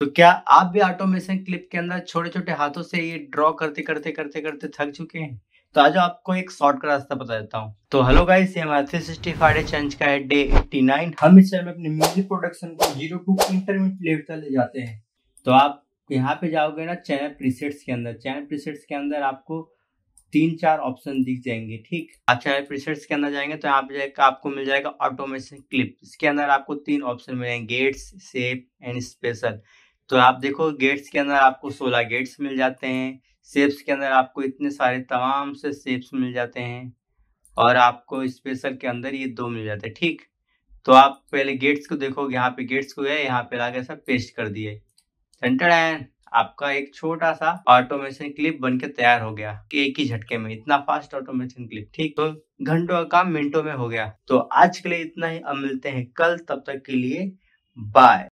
तो क्या आप भी ऑटोमेशन क्लिप के अंदर छोटे छोटे हाथों से ये ड्रॉ करते करते करते करते थक चुके हैं तो आज आपको एक शॉर्ट का रास्ता बता देता हूँ तो हेलो गाइस ये हमारा थ्री सिक्सटी फाइव चेंज का है डे एट्टी नाइन हम इस समय अपने म्यूजिक प्रोडक्शन को जीरो टू इंटरमीडिएट लेवल तक ले जाते हैं तो आप यहाँ पे जाओगे ना चैनल प्रीसेट्स के अंदर चैनल प्रीसेट्स के अंदर आपको तीन चार ऑप्शन दिख जाएंगे ठीक आप चैनल प्रीसेट्स के अंदर जाएंगे तो यहाँ पे जाएगा आपको मिल जाएगा ऑटोमेशन क्लिप इसके अंदर आपको तीन ऑप्शन मिलेंगे गेट्स सेप एंड स्पेशल तो आप देखो गेट्स के अंदर आपको सोलह गेट्स मिल जाते हैं सेप्स के अंदर आपको इतने सारे तमाम से सेप्स मिल जाते हैं और आपको स्पेशल के अंदर ये दो मिल जाते हैं ठीक तो आप पहले गेट्स को देखोगे यहाँ पे गेट्स को गए यहाँ पे लाके सब पेस्ट कर दिए सेंटर है आपका एक छोटा सा ऑटोमेशन क्लिप बनके तैयार हो गया एक ही झटके में इतना फास्ट ऑटोमेशन क्लिप ठीक तो घंटों का काम मिनटों में हो गया तो आज के लिए इतना ही अब मिलते हैं कल तब तक के लिए बाय